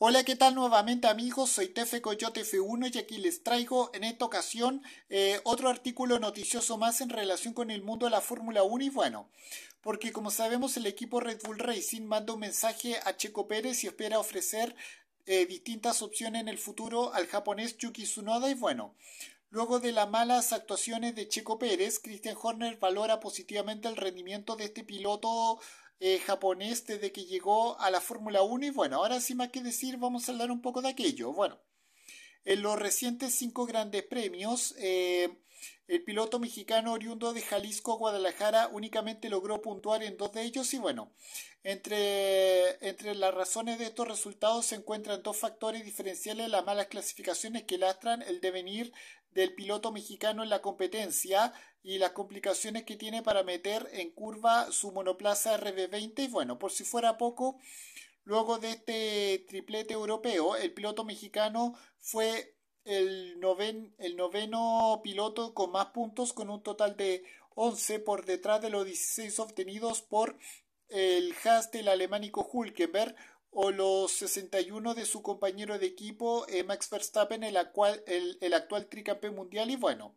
Hola, ¿qué tal nuevamente amigos? Soy Tefe Coyote F1 y aquí les traigo en esta ocasión eh, otro artículo noticioso más en relación con el mundo de la Fórmula 1 y bueno, porque como sabemos el equipo Red Bull Racing manda un mensaje a Checo Pérez y espera ofrecer eh, distintas opciones en el futuro al japonés Yuki Tsunoda y bueno, Luego de las malas actuaciones de Checo Pérez, Christian Horner valora positivamente el rendimiento de este piloto eh, japonés desde que llegó a la Fórmula 1 y bueno, ahora sí más que decir vamos a hablar un poco de aquello. Bueno, en los recientes cinco grandes premios, eh, el piloto mexicano oriundo de Jalisco, Guadalajara, únicamente logró puntuar en dos de ellos y bueno, entre, entre las razones de estos resultados se encuentran dos factores diferenciales, las malas clasificaciones que lastran el devenir del piloto mexicano en la competencia y las complicaciones que tiene para meter en curva su monoplaza RB20. Y bueno, por si fuera poco, luego de este triplete europeo, el piloto mexicano fue el, noveno piloto con más puntos, con un total de 11 por detrás de los 16 obtenidos por el Haas del alemánico Hulkenberg, o los 61 de su compañero de equipo eh, Max Verstappen, el, actual, el, tricampeón mundial. Y bueno,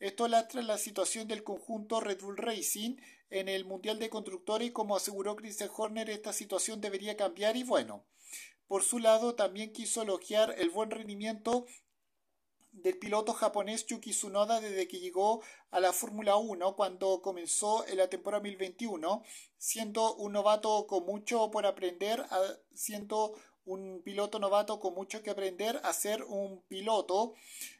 esto lastra la situación del conjunto Red Bull Racing en el Mundial de Constructores y como aseguró Christian Horner, esta situación debería cambiar y bueno. Por su lado, también quiso elogiar el buen rendimiento del piloto japonés Yuki Tsunoda desde que llegó a la Fórmula 1 cuando comenzó en la temporada 2021, siendo un novato con mucho por aprender, siendo un piloto novato con mucho que aprender a ser un piloto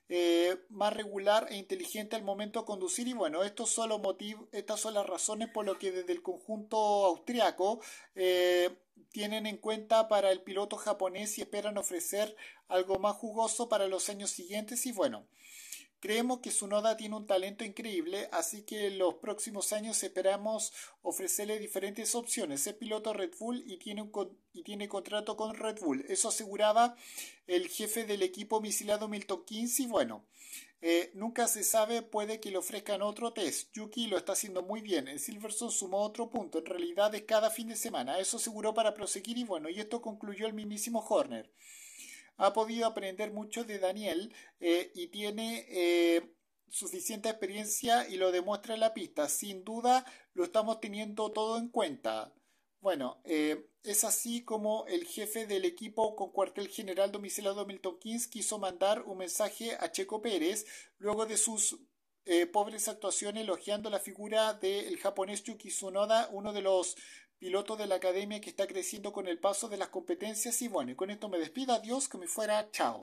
eh, más regular e inteligente al momento de conducir y bueno, estos son los motivos, estas son las razones por lo que desde el conjunto austriaco eh, tienen en cuenta para el piloto japonés y esperan ofrecer algo más jugoso para los años siguientes y bueno. Creemos que Noda tiene un talento increíble, así que en los próximos años esperamos ofrecerle diferentes opciones. Es piloto Red Bull y tiene, y tiene contrato con Red Bull. Eso aseguraba el jefe del equipo misilado Milton y Bueno, eh, nunca se sabe, puede que le ofrezcan otro test. Yuki lo está haciendo muy bien. en Silverstone sumó otro punto. En realidad es cada fin de semana. Eso aseguró para proseguir y bueno, y esto concluyó el mismísimo Horner ha podido aprender mucho de Daniel eh, y tiene eh, suficiente experiencia y lo demuestra en la pista. Sin duda lo estamos teniendo todo en cuenta. Bueno, eh, es así como el jefe del equipo con cuartel general domiciliado Milton Keynes quiso mandar un mensaje a Checo Pérez luego de sus eh, pobres actuaciones elogiando la figura del japonés Yuki Tsunoda, uno de los pilotos de la academia que está creciendo con el paso de las competencias. Y bueno, y con esto me despido. Adiós, que me fuera. Chao.